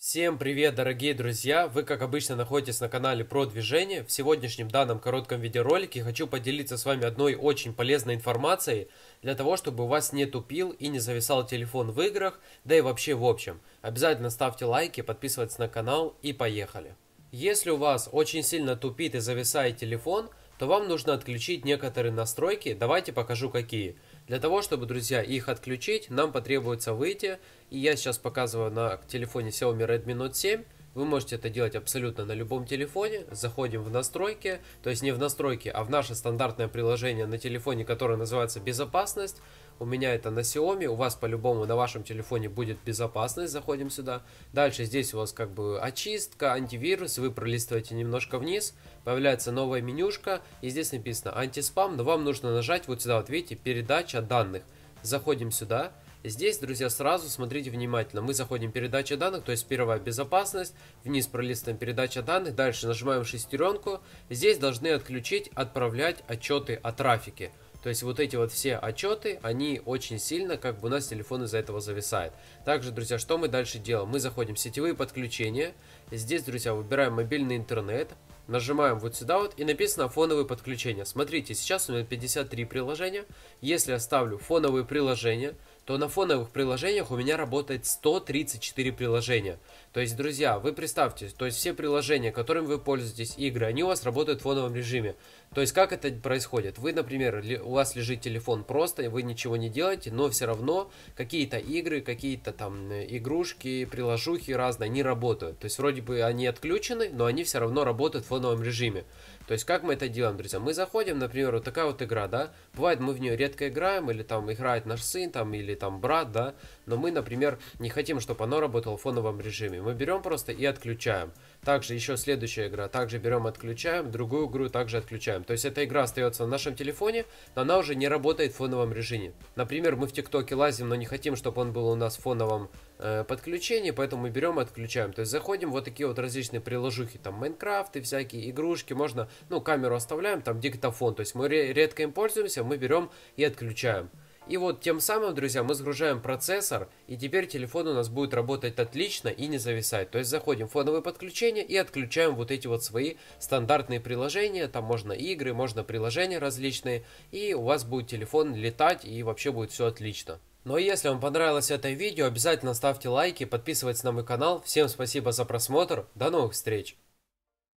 Всем привет, дорогие друзья! Вы, как обычно, находитесь на канале про движение. В сегодняшнем данном коротком видеоролике хочу поделиться с вами одной очень полезной информацией для того, чтобы у вас не тупил и не зависал телефон в играх, да и вообще в общем. Обязательно ставьте лайки, подписывайтесь на канал и поехали! Если у вас очень сильно тупит и зависает телефон – то вам нужно отключить некоторые настройки, давайте покажу какие. Для того, чтобы, друзья, их отключить, нам потребуется выйти, и я сейчас показываю на телефоне Xiaomi Redmi Note 7, вы можете это делать абсолютно на любом телефоне. Заходим в настройки, то есть не в настройки, а в наше стандартное приложение на телефоне, которое называется «Безопасность». У меня это на Xiaomi, у вас по-любому на вашем телефоне будет безопасность, заходим сюда. Дальше здесь у вас как бы очистка, антивирус, вы пролистываете немножко вниз, появляется новая менюшка, и здесь написано антиспам, но вам нужно нажать вот сюда, вот видите, передача данных. Заходим сюда, Здесь, друзья, сразу смотрите внимательно. Мы заходим в передача данных, то есть первая безопасность. Вниз пролистываем передача данных. Дальше нажимаем шестеренку. Здесь должны отключить отправлять отчеты о трафике. То есть вот эти вот все отчеты, они очень сильно, как бы у нас телефон из-за этого зависает. Также, друзья, что мы дальше делаем? Мы заходим в сетевые подключения. Здесь, друзья, выбираем мобильный интернет. Нажимаем вот сюда вот и написано фоновые подключения. Смотрите, сейчас у меня 53 приложения. Если я ставлю фоновые приложения, то на фоновых приложениях у меня работает 134 приложения. То есть, друзья, вы представьте, то есть все приложения, которым вы пользуетесь, игры, они у вас работают в фоновом режиме. То есть, как это происходит? Вы, например, у вас лежит телефон просто, и вы ничего не делаете, но все равно какие-то игры, какие-то там э, игрушки, приложухи разные, они работают. То есть, вроде бы они отключены, но они все равно работают в фоновом режиме. То есть, как мы это делаем, друзья? Мы заходим, например, вот такая вот игра, да? Бывает, мы в нее редко играем, или там играет наш сын, там, или там брат, да, но мы, например, не хотим, чтобы оно работало в фоновом режиме. Мы берем просто и отключаем. Также еще следующая игра, также берем, отключаем, другую игру также отключаем. То есть эта игра остается на нашем телефоне, но она уже не работает в фоновом режиме. Например, мы в ТикТоке лазим, но не хотим, чтобы он был у нас в фоновом э, поэтому мы берем и отключаем. То есть заходим вот такие вот различные приложухи, там Майнкрафт и всякие игрушки, можно, ну, камеру оставляем, там диктофон, то есть мы редко им пользуемся, мы берем и отключаем. И вот тем самым, друзья, мы сгружаем процессор, и теперь телефон у нас будет работать отлично и не зависать. То есть заходим в фоновое подключение и отключаем вот эти вот свои стандартные приложения. Там можно игры, можно приложения различные, и у вас будет телефон летать, и вообще будет все отлично. Ну а если вам понравилось это видео, обязательно ставьте лайки, подписывайтесь на мой канал. Всем спасибо за просмотр, до новых встреч!